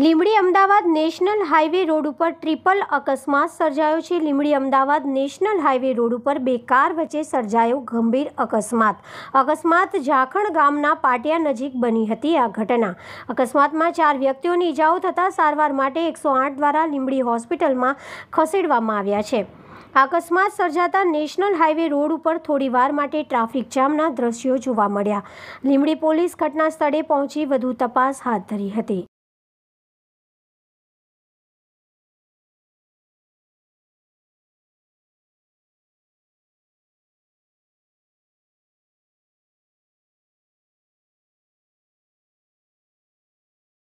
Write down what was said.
Limdi Ahmedabad national highway road ઉપર triple અકસ્માત સર્જાયો છે Limbdi Ahmedabad national highway road ઉપર બે કાર વચ્ચે સર્જાયો ગંભીર અકસ્માત અકસ્માત ઝાખણ ગામના પાટિયા નજીક બની હતી આ ઘટના અકસ્માતમાં ચાર વ્યક્તિઓની ઇજાઓ થતાં સારવાર માટે એકસો આઠ દ્વારા લીમડી હોસ્પિટલમાં ખસેડવામાં આવ્યા છે અકસ્માત સર્જાતા નેશનલ હાઇવે રોડ ઉપર થોડીવાર માટે ટ્રાફિક જામના દ્રશ્યો જોવા મળ્યા લીંબડી પોલીસ ઘટના સ્થળે પહોંચી વધુ તપાસ હાથ ધરી હતી